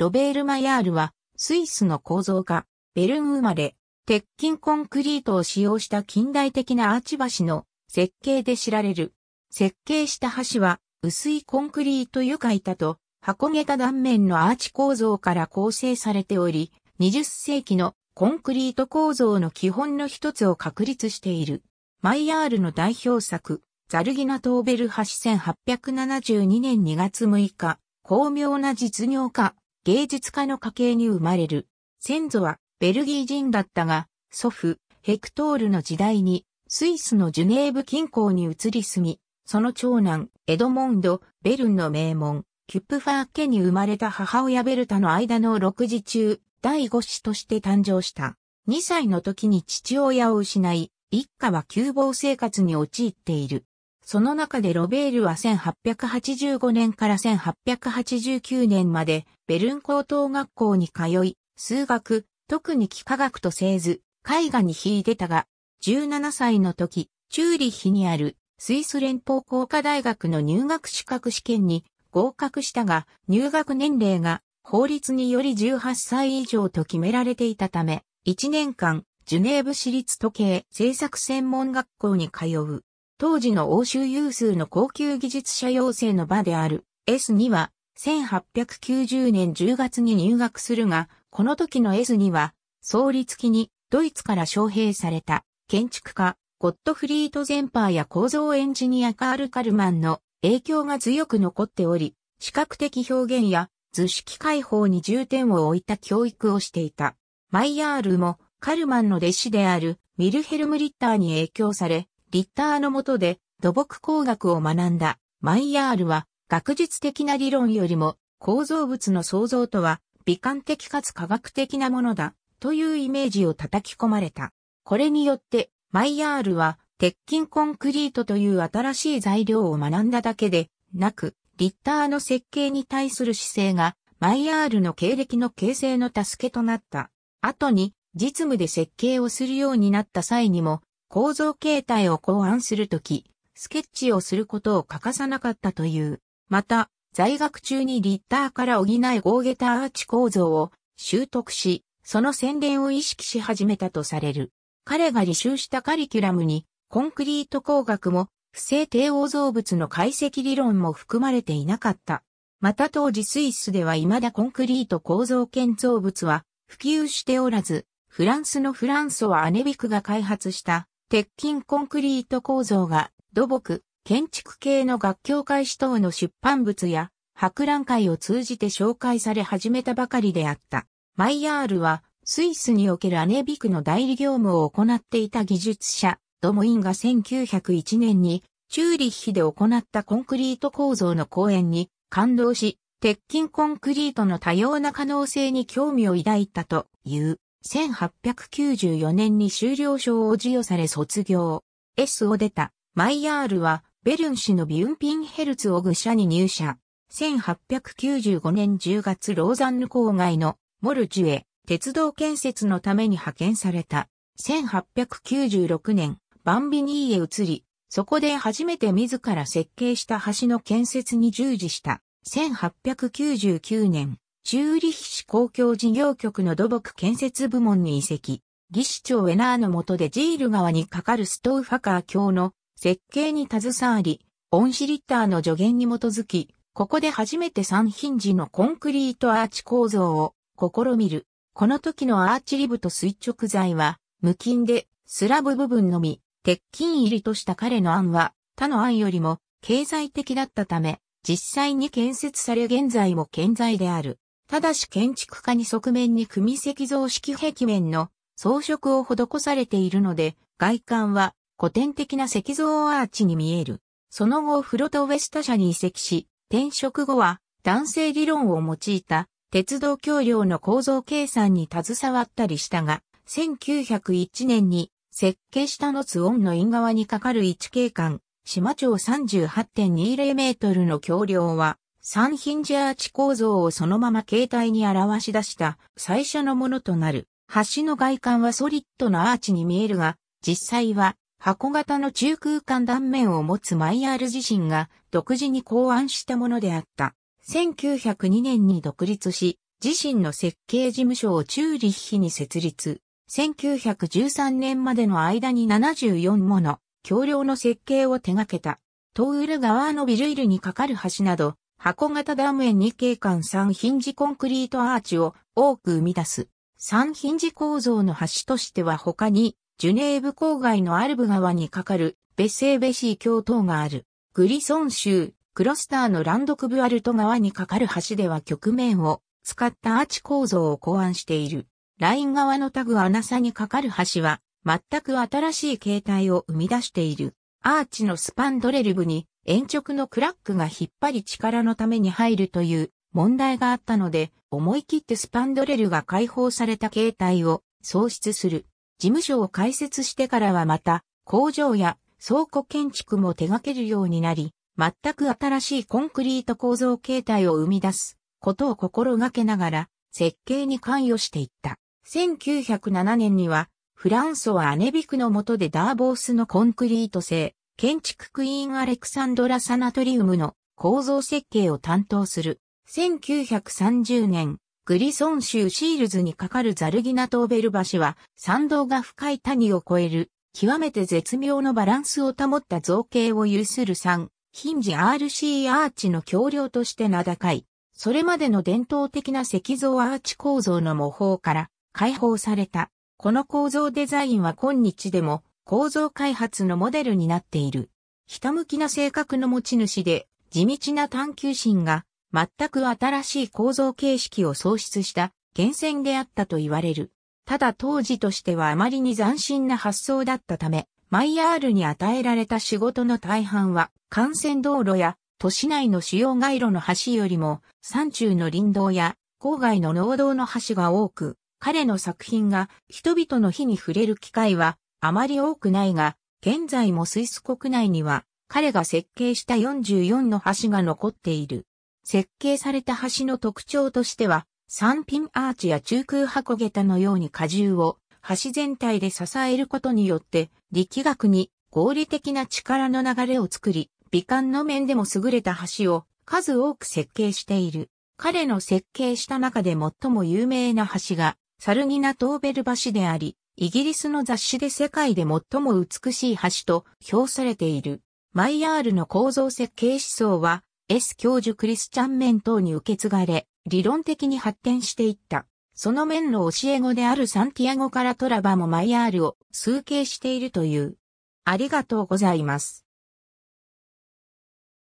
ロベール・マヤールは、スイスの構造家、ベルン生まれ、鉄筋コンクリートを使用した近代的なアーチ橋の設計で知られる。設計した橋は、薄いコンクリート床板と、箱桁断面のアーチ構造から構成されており、20世紀のコンクリート構造の基本の一つを確立している。マイヤールの代表作、ザルギナトーベル橋1872年2月6日、巧妙な実業家、芸術家の家系に生まれる。先祖はベルギー人だったが、祖父、ヘクトールの時代にスイスのジュネーブ近郊に移り住み、その長男、エドモンド・ベルンの名門、キュップファー家に生まれた母親ベルタの間の6児中、第5子として誕生した。2歳の時に父親を失い、一家は窮乏生活に陥っている。その中でロベールは1885年から1889年までベルン高等学校に通い、数学、特に幾何学とせず、絵画に秀でたが、17歳の時、チューリッヒにあるスイス連邦工科大学の入学資格試験に合格したが、入学年齢が法律により18歳以上と決められていたため、1年間、ジュネーブ市立時計制作専門学校に通う。当時の欧州有数の高級技術者養成の場である S2 は1890年10月に入学するが、この時の S2 は創立期にドイツから招聘された建築家ゴットフリートゼンパーや構造エンジニアカール・カルマンの影響が強く残っており、視覚的表現や図式解放に重点を置いた教育をしていた。マイヤールもカルマンの弟子であるミルヘルム・リッターに影響され、リッターの下で土木工学を学んだマイヤールは学術的な理論よりも構造物の創造とは美観的かつ科学的なものだというイメージを叩き込まれた。これによってマイヤールは鉄筋コンクリートという新しい材料を学んだだけでなくリッターの設計に対する姿勢がマイヤールの経歴の形成の助けとなった。後に実務で設計をするようになった際にも構造形態を考案するとき、スケッチをすることを欠かさなかったという。また、在学中にリッターから補い合ーゲタアーチ構造を習得し、その宣伝を意識し始めたとされる。彼が履修したカリキュラムに、コンクリート工学も、不正帝王造物の解析理論も含まれていなかった。また当時スイスでは未だコンクリート構造建造物は普及しておらず、フランスのフランソはアネビクが開発した鉄筋コンクリート構造が土木、建築系の学協会始等の出版物や博覧会を通じて紹介され始めたばかりであった。マイヤールはスイスにおけるアネビクの代理業務を行っていた技術者、ドモインが1901年にチューリッヒで行ったコンクリート構造の講演に感動し、鉄筋コンクリートの多様な可能性に興味を抱いたという。1894年に修了証を授与され卒業。S を出た、マイヤールは、ベルン氏のビュンピンヘルツオグ社に入社。1895年10月ローザンヌ郊外のモルジュへ鉄道建設のために派遣された。1896年、バンビニーへ移り、そこで初めて自ら設計した橋の建設に従事した。1899年、チューリヒ市公共事業局の土木建設部門に移籍。技師長エナーの下でジール川に架かるストーファカー橋の設計に携わり、オンシリッターの助言に基づき、ここで初めて三品時のコンクリートアーチ構造を試みる。この時のアーチリブと垂直材は無菌でスラブ部分のみ、鉄筋入りとした彼の案は他の案よりも経済的だったため、実際に建設され現在も健在である。ただし建築家に側面に組石像式壁面の装飾を施されているので、外観は古典的な石像アーチに見える。その後フロトウェスタ社に移籍し、転職後は男性理論を用いた鉄道橋梁の構造計算に携わったりしたが、1901年に設計したのオンの因側にかかる置景観、島町38.20メートルの橋梁は、三品ジアーチ構造をそのまま形態に表し出した最初のものとなる。橋の外観はソリッドのアーチに見えるが、実際は箱型の中空間断面を持つマイヤール自身が独自に考案したものであった。1902年に独立し、自身の設計事務所をチューリッヒに設立。1913年までの間に74もの、橋梁の設計を手掛けた。トウール川のビルイルに架かる橋など、箱型ダム園に景観3ヒンジコンクリートアーチを多く生み出す。3ヒンジ構造の橋としては他に、ジュネーブ郊外のアルブ川に架かるベセーベシー橋等がある。グリソン州、クロスターのランドクブアルト川に架かる橋では局面を使ったアーチ構造を考案している。ライン側のタグアナサに架かる橋は、全く新しい形態を生み出している。アーチのスパンドレルブに鉛直のクラックが引っ張り力のために入るという問題があったので、思い切ってスパンドレルが解放された形態を創出する。事務所を開設してからはまた、工場や倉庫建築も手掛けるようになり、全く新しいコンクリート構造形態を生み出すことを心がけながら、設計に関与していった。1907年には、フランソはアネビクの下でダーボースのコンクリート製、建築クイーンアレクサンドラ・サナトリウムの構造設計を担当する。1930年、グリソン州シールズにかかるザルギナトーベル橋は、山道が深い谷を越える、極めて絶妙のバランスを保った造形を有する3、ヒンジ RC アーチの橋梁として名高い。それまでの伝統的な石像アーチ構造の模倣から解放された。この構造デザインは今日でも構造開発のモデルになっている。ひたむきな性格の持ち主で、地道な探求心が、全く新しい構造形式を創出した源泉であったと言われる。ただ当時としてはあまりに斬新な発想だったため、マイヤールに与えられた仕事の大半は、幹線道路や都市内の主要街路の橋よりも、山中の林道や郊外の農道の橋が多く、彼の作品が人々の火に触れる機会はあまり多くないが、現在もスイス国内には、彼が設計した44の橋が残っている。設計された橋の特徴としては、三品アーチや中空箱桁のように荷重を橋全体で支えることによって力学に合理的な力の流れを作り、美観の面でも優れた橋を数多く設計している。彼の設計した中で最も有名な橋がサルギナ・トーベル橋であり、イギリスの雑誌で世界で最も美しい橋と評されている。マイヤールの構造設計思想は、S 教授クリスチャン・面等に受け継がれ、理論的に発展していった。その面の教え子であるサンティアゴからトラバもマイヤールを数形しているという。ありがとうございます。